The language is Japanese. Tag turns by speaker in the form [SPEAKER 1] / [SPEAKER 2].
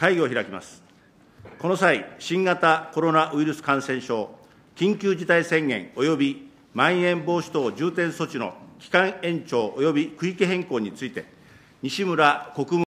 [SPEAKER 1] 会議を開きます。この際、新型コロナウイルス感染症、緊急事態宣言及びまん延防止等重点措置の期間延長及び区域変更について、西村国務